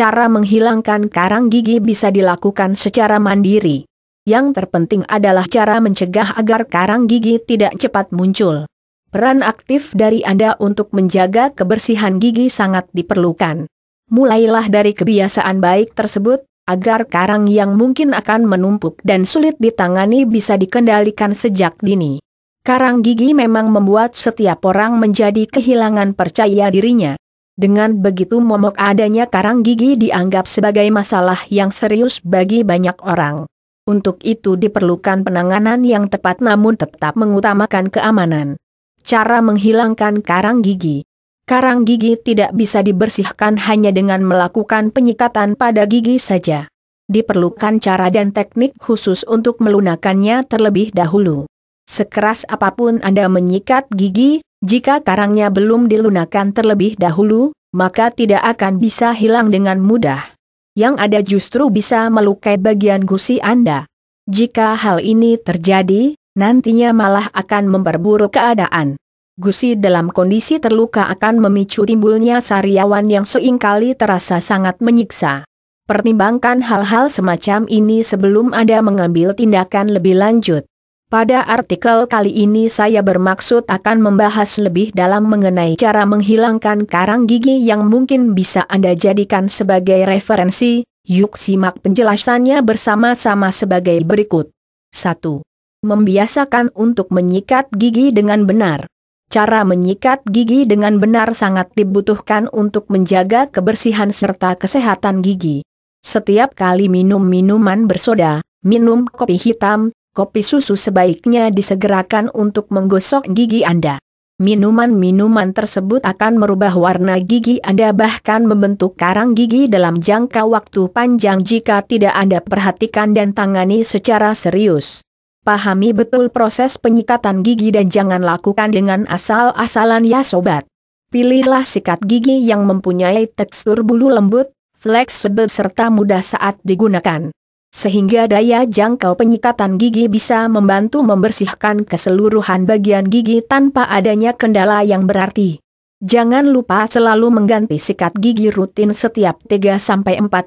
Cara menghilangkan karang gigi bisa dilakukan secara mandiri. Yang terpenting adalah cara mencegah agar karang gigi tidak cepat muncul. Peran aktif dari Anda untuk menjaga kebersihan gigi sangat diperlukan. Mulailah dari kebiasaan baik tersebut, agar karang yang mungkin akan menumpuk dan sulit ditangani bisa dikendalikan sejak dini. Karang gigi memang membuat setiap orang menjadi kehilangan percaya dirinya. Dengan begitu momok adanya karang gigi dianggap sebagai masalah yang serius bagi banyak orang. Untuk itu diperlukan penanganan yang tepat namun tetap mengutamakan keamanan. Cara menghilangkan karang gigi Karang gigi tidak bisa dibersihkan hanya dengan melakukan penyikatan pada gigi saja. Diperlukan cara dan teknik khusus untuk melunakannya terlebih dahulu. Sekeras apapun Anda menyikat gigi, jika karangnya belum dilunakan terlebih dahulu, maka tidak akan bisa hilang dengan mudah. Yang ada justru bisa melukai bagian gusi Anda. Jika hal ini terjadi, nantinya malah akan memperburuk keadaan. Gusi dalam kondisi terluka akan memicu timbulnya sariawan yang seingkali terasa sangat menyiksa. Pertimbangkan hal-hal semacam ini sebelum Anda mengambil tindakan lebih lanjut. Pada artikel kali ini saya bermaksud akan membahas lebih dalam mengenai cara menghilangkan karang gigi yang mungkin bisa Anda jadikan sebagai referensi, yuk simak penjelasannya bersama-sama sebagai berikut. 1. Membiasakan untuk menyikat gigi dengan benar. Cara menyikat gigi dengan benar sangat dibutuhkan untuk menjaga kebersihan serta kesehatan gigi. Setiap kali minum minuman bersoda, minum kopi hitam, kopi susu sebaiknya disegerakan untuk menggosok gigi Anda. Minuman-minuman tersebut akan merubah warna gigi Anda bahkan membentuk karang gigi dalam jangka waktu panjang jika tidak Anda perhatikan dan tangani secara serius. Pahami betul proses penyikatan gigi dan jangan lakukan dengan asal-asalan ya sobat. Pilihlah sikat gigi yang mempunyai tekstur bulu lembut, fleksibel serta mudah saat digunakan. Sehingga daya jangkau penyikatan gigi bisa membantu membersihkan keseluruhan bagian gigi tanpa adanya kendala yang berarti. Jangan lupa selalu mengganti sikat gigi rutin setiap 3-4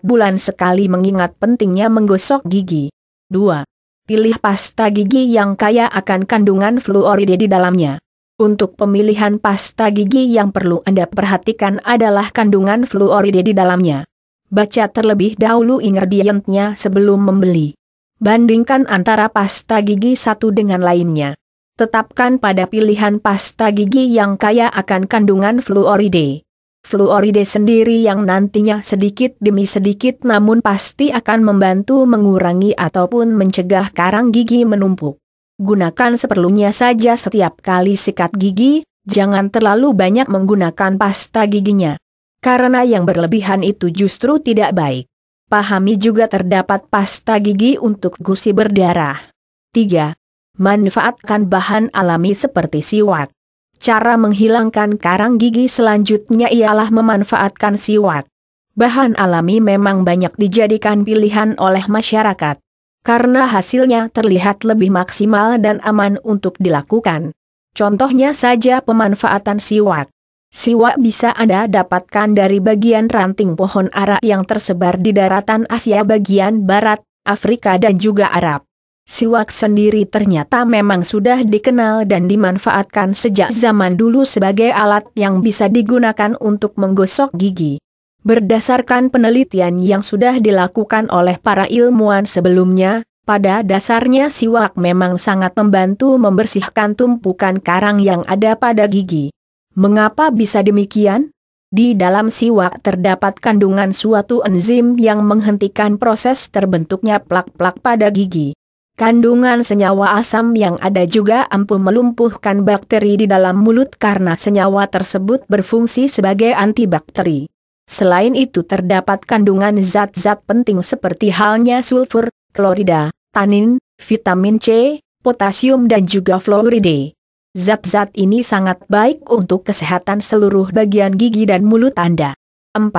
bulan sekali mengingat pentingnya menggosok gigi. 2. Pilih pasta gigi yang kaya akan kandungan fluoride di dalamnya. Untuk pemilihan pasta gigi yang perlu Anda perhatikan adalah kandungan fluoride di dalamnya. Baca terlebih dahulu ingredientnya sebelum membeli. Bandingkan antara pasta gigi satu dengan lainnya. Tetapkan pada pilihan pasta gigi yang kaya akan kandungan fluoride. Fluoride sendiri yang nantinya sedikit demi sedikit namun pasti akan membantu mengurangi ataupun mencegah karang gigi menumpuk. Gunakan seperlunya saja setiap kali sikat gigi, jangan terlalu banyak menggunakan pasta giginya karena yang berlebihan itu justru tidak baik. Pahami juga terdapat pasta gigi untuk gusi berdarah. 3. Manfaatkan bahan alami seperti siwak. Cara menghilangkan karang gigi selanjutnya ialah memanfaatkan siwak. Bahan alami memang banyak dijadikan pilihan oleh masyarakat. Karena hasilnya terlihat lebih maksimal dan aman untuk dilakukan. Contohnya saja pemanfaatan siwak. Siwak bisa Anda dapatkan dari bagian ranting pohon ara yang tersebar di daratan Asia bagian barat, Afrika dan juga Arab. Siwak sendiri ternyata memang sudah dikenal dan dimanfaatkan sejak zaman dulu sebagai alat yang bisa digunakan untuk menggosok gigi. Berdasarkan penelitian yang sudah dilakukan oleh para ilmuwan sebelumnya, pada dasarnya siwak memang sangat membantu membersihkan tumpukan karang yang ada pada gigi. Mengapa bisa demikian? Di dalam siwak terdapat kandungan suatu enzim yang menghentikan proses terbentuknya plak-plak pada gigi. Kandungan senyawa asam yang ada juga ampuh melumpuhkan bakteri di dalam mulut karena senyawa tersebut berfungsi sebagai antibakteri. Selain itu terdapat kandungan zat-zat penting seperti halnya sulfur, klorida, tanin, vitamin C, potasium dan juga fluoride. Zat-zat ini sangat baik untuk kesehatan seluruh bagian gigi dan mulut Anda. 4.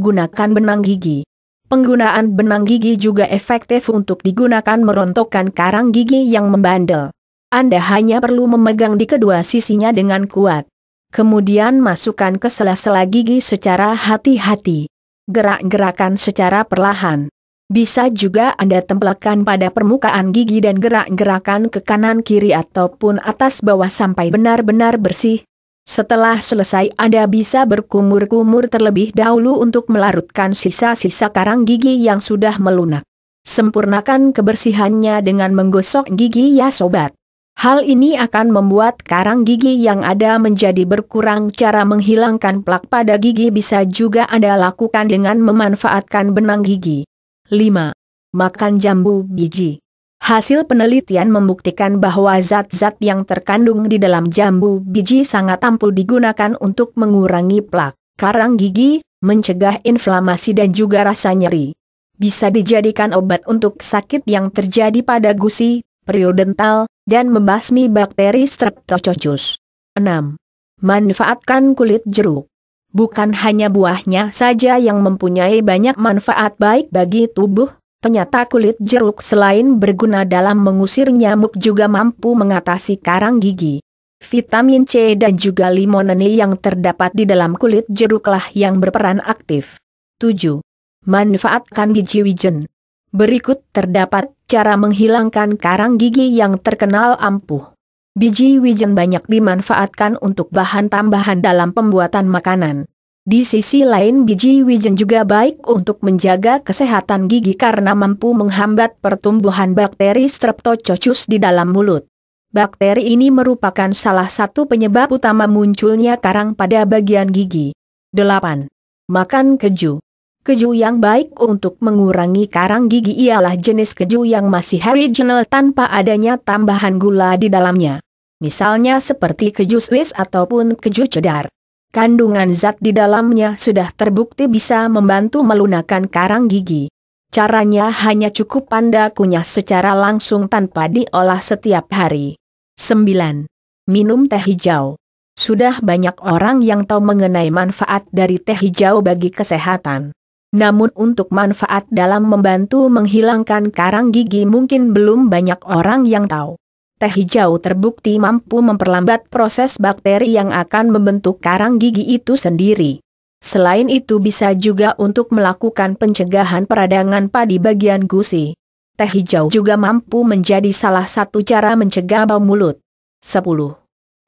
Gunakan benang gigi. Penggunaan benang gigi juga efektif untuk digunakan merontokkan karang gigi yang membandel. Anda hanya perlu memegang di kedua sisinya dengan kuat. Kemudian masukkan ke sela-sela gigi secara hati-hati. Gerak-gerakan secara perlahan. Bisa juga Anda tempelkan pada permukaan gigi dan gerak-gerakan ke kanan kiri ataupun atas bawah sampai benar-benar bersih. Setelah selesai Anda bisa berkumur-kumur terlebih dahulu untuk melarutkan sisa-sisa karang gigi yang sudah melunak. Sempurnakan kebersihannya dengan menggosok gigi ya sobat. Hal ini akan membuat karang gigi yang ada menjadi berkurang cara menghilangkan plak pada gigi bisa juga Anda lakukan dengan memanfaatkan benang gigi. 5. Makan jambu biji. Hasil penelitian membuktikan bahwa zat-zat yang terkandung di dalam jambu biji sangat ampuh digunakan untuk mengurangi plak, karang gigi, mencegah inflamasi dan juga rasa nyeri. Bisa dijadikan obat untuk sakit yang terjadi pada gusi, periodental, dan membasmi bakteri streptococcus. 6. Manfaatkan kulit jeruk. Bukan hanya buahnya saja yang mempunyai banyak manfaat baik bagi tubuh, ternyata kulit jeruk selain berguna dalam mengusir nyamuk juga mampu mengatasi karang gigi. Vitamin C dan juga limonene yang terdapat di dalam kulit jeruklah yang berperan aktif. 7. Manfaatkan biji wijen. Berikut terdapat cara menghilangkan karang gigi yang terkenal ampuh. Biji wijen banyak dimanfaatkan untuk bahan tambahan dalam pembuatan makanan. Di sisi lain biji wijen juga baik untuk menjaga kesehatan gigi karena mampu menghambat pertumbuhan bakteri streptococcus di dalam mulut. Bakteri ini merupakan salah satu penyebab utama munculnya karang pada bagian gigi. 8. Makan keju Keju yang baik untuk mengurangi karang gigi ialah jenis keju yang masih original tanpa adanya tambahan gula di dalamnya. Misalnya seperti keju Swiss ataupun keju cedar. Kandungan zat di dalamnya sudah terbukti bisa membantu melunakkan karang gigi. Caranya hanya cukup Anda kunyah secara langsung tanpa diolah setiap hari. 9. Minum teh hijau. Sudah banyak orang yang tahu mengenai manfaat dari teh hijau bagi kesehatan. Namun untuk manfaat dalam membantu menghilangkan karang gigi mungkin belum banyak orang yang tahu. Teh hijau terbukti mampu memperlambat proses bakteri yang akan membentuk karang gigi itu sendiri. Selain itu bisa juga untuk melakukan pencegahan peradangan padi bagian gusi. Teh hijau juga mampu menjadi salah satu cara mencegah bau mulut. 10.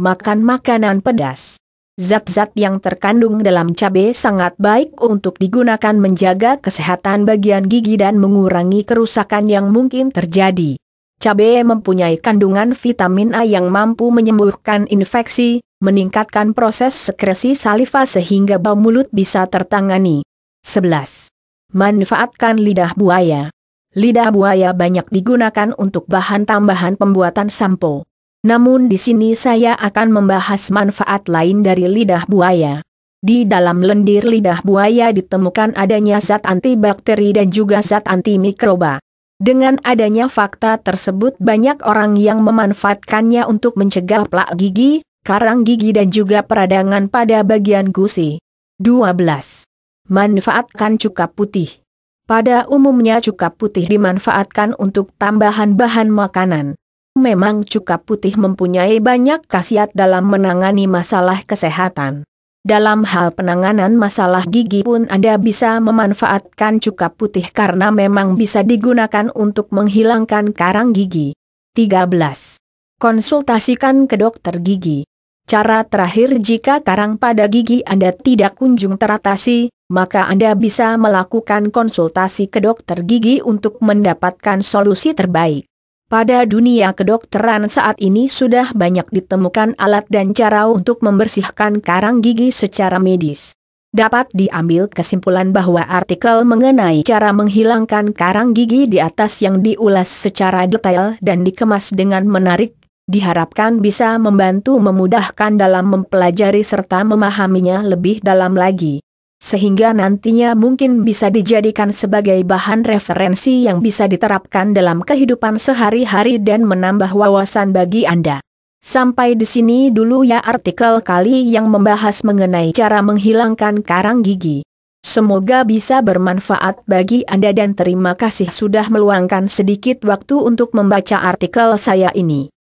Makan makanan pedas Zat-zat yang terkandung dalam cabai sangat baik untuk digunakan menjaga kesehatan bagian gigi dan mengurangi kerusakan yang mungkin terjadi. Cabai mempunyai kandungan vitamin A yang mampu menyembuhkan infeksi, meningkatkan proses sekresi saliva sehingga bau mulut bisa tertangani. 11. Manfaatkan lidah buaya. Lidah buaya banyak digunakan untuk bahan tambahan pembuatan sampo. Namun di sini saya akan membahas manfaat lain dari lidah buaya. Di dalam lendir lidah buaya ditemukan adanya zat antibakteri dan juga zat antimikroba. Dengan adanya fakta tersebut banyak orang yang memanfaatkannya untuk mencegah plak gigi, karang gigi dan juga peradangan pada bagian gusi. 12. Manfaatkan cuka putih. Pada umumnya cuka putih dimanfaatkan untuk tambahan bahan makanan. Memang cuka putih mempunyai banyak khasiat dalam menangani masalah kesehatan. Dalam hal penanganan masalah gigi pun Anda bisa memanfaatkan cuka putih karena memang bisa digunakan untuk menghilangkan karang gigi. 13. Konsultasikan ke dokter gigi. Cara terakhir jika karang pada gigi Anda tidak kunjung teratasi, maka Anda bisa melakukan konsultasi ke dokter gigi untuk mendapatkan solusi terbaik. Pada dunia kedokteran saat ini sudah banyak ditemukan alat dan cara untuk membersihkan karang gigi secara medis. Dapat diambil kesimpulan bahwa artikel mengenai cara menghilangkan karang gigi di atas yang diulas secara detail dan dikemas dengan menarik, diharapkan bisa membantu memudahkan dalam mempelajari serta memahaminya lebih dalam lagi sehingga nantinya mungkin bisa dijadikan sebagai bahan referensi yang bisa diterapkan dalam kehidupan sehari-hari dan menambah wawasan bagi Anda. Sampai di sini dulu ya artikel kali yang membahas mengenai cara menghilangkan karang gigi. Semoga bisa bermanfaat bagi Anda dan terima kasih sudah meluangkan sedikit waktu untuk membaca artikel saya ini.